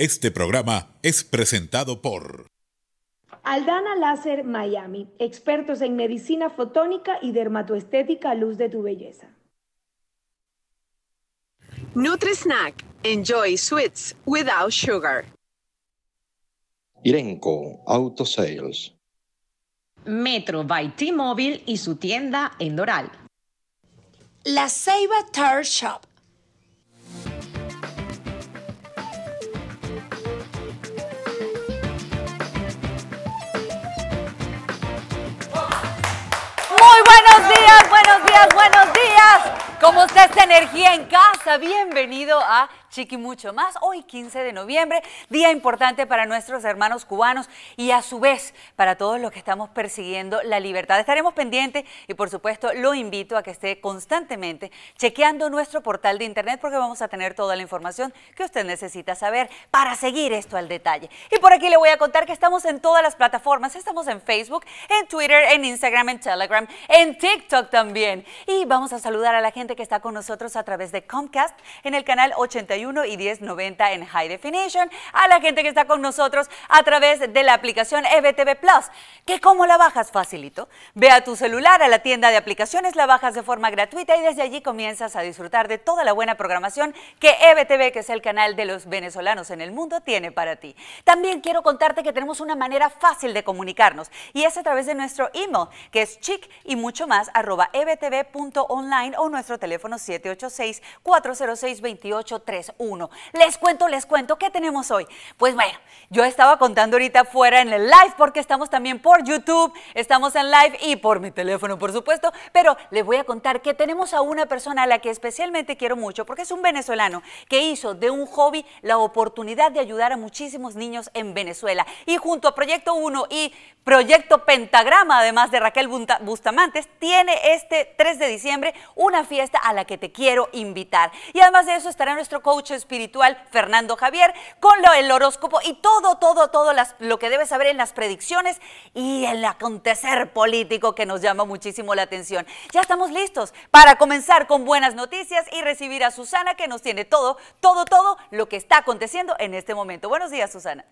Este programa es presentado por Aldana Láser Miami, expertos en medicina fotónica y dermatoestética a luz de tu belleza. NutriSnack, enjoy sweets without sugar. Irenco Auto Sales. Metro by T-Mobile y su tienda en Doral. La Ceiba Tire Shop esta energía en casa. Bienvenido a Chiqui Mucho Más. Hoy 15 de noviembre, día importante para nuestros hermanos cubanos y a su vez para todos los que estamos persiguiendo la libertad. Estaremos pendientes y por supuesto lo invito a que esté constantemente chequeando nuestro portal de internet porque vamos a tener toda la información que usted necesita saber para seguir esto al detalle. Y por aquí le voy a contar que estamos en todas las plataformas. Estamos en Facebook, en Twitter, en Instagram, en Telegram, en TikTok también. Y vamos a saludar a la gente que está con nosotros a través de Comcast en el canal 81 y 1090 en High Definition, a la gente que está con nosotros a través de la aplicación EBTV Plus, que cómo la bajas facilito, ve a tu celular a la tienda de aplicaciones, la bajas de forma gratuita y desde allí comienzas a disfrutar de toda la buena programación que EBTV, que es el canal de los venezolanos en el mundo, tiene para ti. También quiero contarte que tenemos una manera fácil de comunicarnos y es a través de nuestro email, que es chic y mucho más arroba ebtv.online o nuestro teléfono 786 406 283 uno Les cuento, les cuento, ¿qué tenemos hoy? Pues bueno, yo estaba contando ahorita fuera en el live porque estamos también por YouTube, estamos en live y por mi teléfono, por supuesto, pero les voy a contar que tenemos a una persona a la que especialmente quiero mucho porque es un venezolano que hizo de un hobby la oportunidad de ayudar a muchísimos niños en Venezuela. Y junto a Proyecto 1 y Proyecto Pentagrama, además de Raquel Bustamantes, tiene este 3 de diciembre una fiesta a la que te quiero invitar. Y además de eso estará nuestro coach espiritual Fernando Javier, con el horóscopo y todo, todo, todo las, lo que debes saber en las predicciones y el acontecer político que nos llama muchísimo la atención. Ya estamos listos para comenzar con buenas noticias y recibir a Susana que nos tiene todo, todo, todo lo que está aconteciendo en este momento. Buenos días, Susana.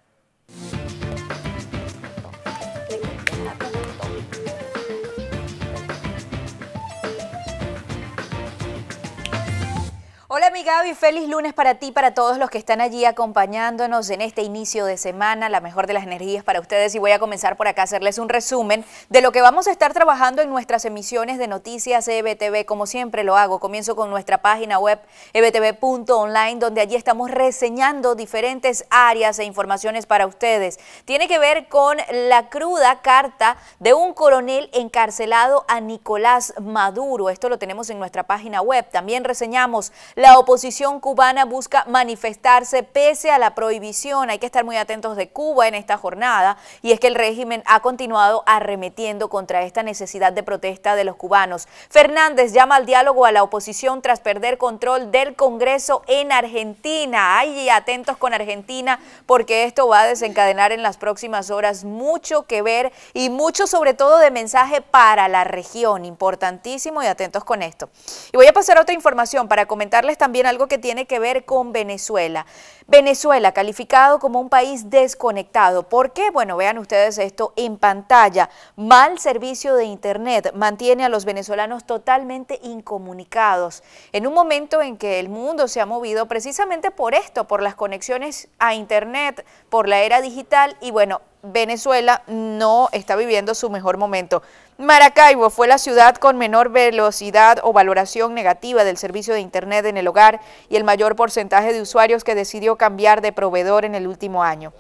Hola mi Gaby, feliz lunes para ti, para todos los que están allí acompañándonos en este inicio de semana, la mejor de las energías para ustedes y voy a comenzar por acá a hacerles un resumen de lo que vamos a estar trabajando en nuestras emisiones de noticias EBTV, como siempre lo hago, comienzo con nuestra página web ebtv.online donde allí estamos reseñando diferentes áreas e informaciones para ustedes. Tiene que ver con la cruda carta de un coronel encarcelado a Nicolás Maduro, esto lo tenemos en nuestra página web, también reseñamos la oposición cubana busca manifestarse pese a la prohibición. Hay que estar muy atentos de Cuba en esta jornada y es que el régimen ha continuado arremetiendo contra esta necesidad de protesta de los cubanos. Fernández llama al diálogo a la oposición tras perder control del Congreso en Argentina. Ay, atentos con Argentina porque esto va a desencadenar en las próximas horas mucho que ver y mucho sobre todo de mensaje para la región. Importantísimo y atentos con esto. Y voy a pasar otra información para comentar también algo que tiene que ver con Venezuela. Venezuela calificado como un país desconectado. ¿Por qué? Bueno, vean ustedes esto en pantalla. Mal servicio de Internet mantiene a los venezolanos totalmente incomunicados. En un momento en que el mundo se ha movido precisamente por esto, por las conexiones a Internet, por la era digital y bueno, Venezuela no está viviendo su mejor momento. Maracaibo fue la ciudad con menor velocidad o valoración negativa del servicio de Internet en el hogar y el mayor porcentaje de usuarios que decidió cambiar de proveedor en el último año.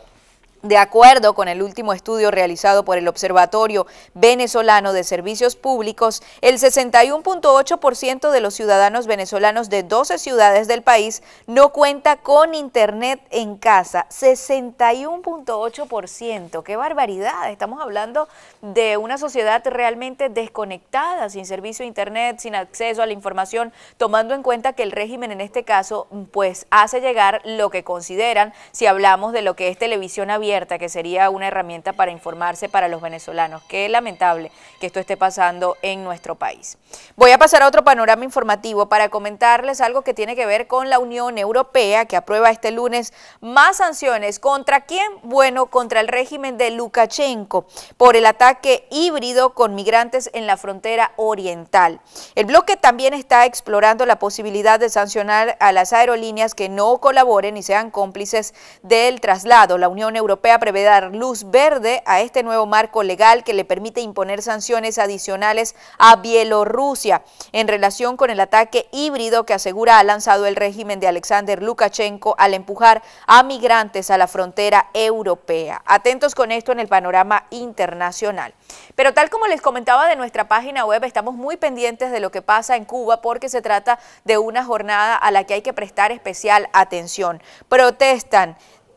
De acuerdo con el último estudio realizado por el Observatorio Venezolano de Servicios Públicos, el 61.8% de los ciudadanos venezolanos de 12 ciudades del país no cuenta con internet en casa. 61.8%, qué barbaridad. Estamos hablando de una sociedad realmente desconectada, sin servicio a internet, sin acceso a la información, tomando en cuenta que el régimen en este caso pues hace llegar lo que consideran, si hablamos de lo que es televisión abierta, que sería una herramienta para informarse para los venezolanos. Qué lamentable que esto esté pasando en nuestro país. Voy a pasar a otro panorama informativo para comentarles algo que tiene que ver con la Unión Europea, que aprueba este lunes más sanciones. ¿Contra quién? Bueno, contra el régimen de Lukashenko por el ataque híbrido con migrantes en la frontera oriental. El bloque también está explorando la posibilidad de sancionar a las aerolíneas que no colaboren y sean cómplices del traslado. La Unión Europea Europea prevé dar luz verde a este nuevo marco legal que le permite imponer sanciones adicionales a Bielorrusia en relación con el ataque híbrido que asegura ha lanzado el régimen de Alexander Lukashenko al empujar a migrantes a la frontera europea. Atentos con esto en el panorama internacional. Pero tal como les comentaba de nuestra página web, estamos muy pendientes de lo que pasa en Cuba porque se trata de una jornada a la que hay que prestar especial atención. Protestan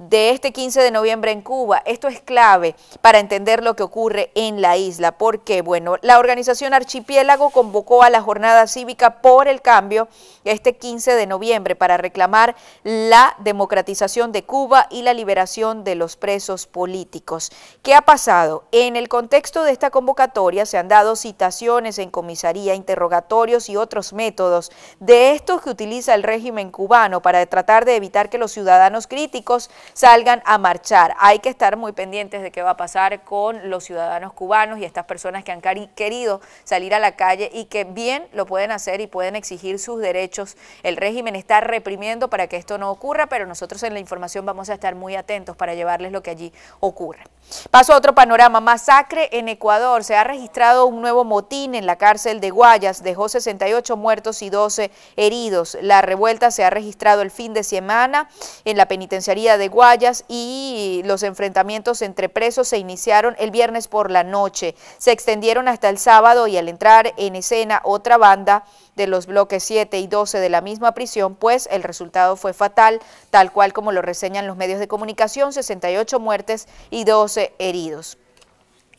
de este 15 de noviembre en Cuba. Esto es clave para entender lo que ocurre en la isla, porque, bueno, la organización Archipiélago convocó a la jornada cívica por el cambio este 15 de noviembre para reclamar la democratización de Cuba y la liberación de los presos políticos. ¿Qué ha pasado? En el contexto de esta convocatoria se han dado citaciones en comisaría, interrogatorios y otros métodos de estos que utiliza el régimen cubano para tratar de evitar que los ciudadanos críticos salgan a marchar. Hay que estar muy pendientes de qué va a pasar con los ciudadanos cubanos y estas personas que han querido salir a la calle y que bien lo pueden hacer y pueden exigir sus derechos. El régimen está reprimiendo para que esto no ocurra, pero nosotros en la información vamos a estar muy atentos para llevarles lo que allí ocurre. Paso a otro panorama, masacre en Ecuador. Se ha registrado un nuevo motín en la cárcel de Guayas, dejó 68 muertos y 12 heridos. La revuelta se ha registrado el fin de semana en la penitenciaría de Guayas y los enfrentamientos entre presos se iniciaron el viernes por la noche. Se extendieron hasta el sábado y al entrar en escena otra banda de los bloques 7 y 12 de la misma prisión, pues el resultado fue fatal, tal cual como lo reseñan los medios de comunicación, 68 muertes y 12 heridos.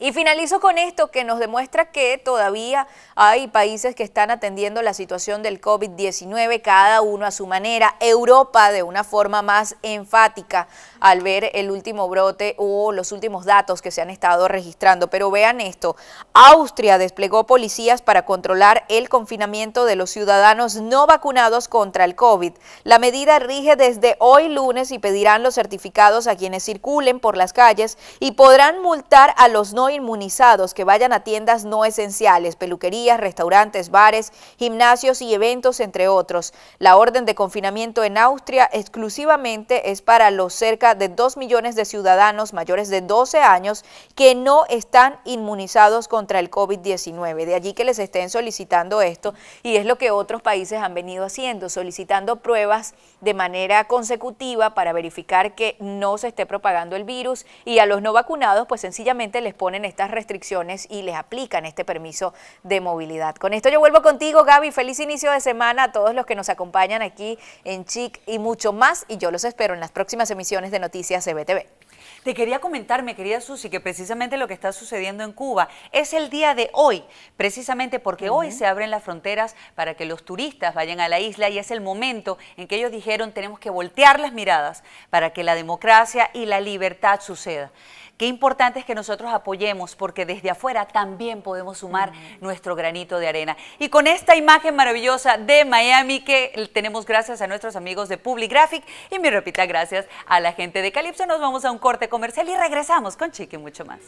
Y finalizo con esto que nos demuestra que todavía hay países que están atendiendo la situación del COVID-19, cada uno a su manera. Europa de una forma más enfática al ver el último brote o los últimos datos que se han estado registrando. Pero vean esto, Austria desplegó policías para controlar el confinamiento de los ciudadanos no vacunados contra el COVID. La medida rige desde hoy lunes y pedirán los certificados a quienes circulen por las calles y podrán multar a los no inmunizados que vayan a tiendas no esenciales, peluquerías, restaurantes, bares, gimnasios y eventos, entre otros. La orden de confinamiento en Austria exclusivamente es para los cerca de 2 millones de ciudadanos mayores de 12 años que no están inmunizados contra el COVID-19. De allí que les estén solicitando esto y es lo que otros países han venido haciendo, solicitando pruebas de manera consecutiva para verificar que no se esté propagando el virus y a los no vacunados pues sencillamente les ponen estas restricciones y les aplican este permiso de movilidad. Con esto yo vuelvo contigo, Gaby. Feliz inicio de semana a todos los que nos acompañan aquí en Chic y mucho más. Y yo los espero en las próximas emisiones de Noticias CBTV. Te quería comentar, mi querida Susi, que precisamente lo que está sucediendo en Cuba es el día de hoy, precisamente porque hoy se abren las fronteras para que los turistas vayan a la isla y es el momento en que ellos dijeron tenemos que voltear las miradas para que la democracia y la libertad suceda. Qué importante es que nosotros apoyemos porque desde afuera también podemos sumar nuestro granito de arena. Y con esta imagen maravillosa de Miami que tenemos gracias a nuestros amigos de Public Graphic y me repita gracias a la gente de Calypso, nos vamos a un corte comercial y regresamos con Chiqui mucho más.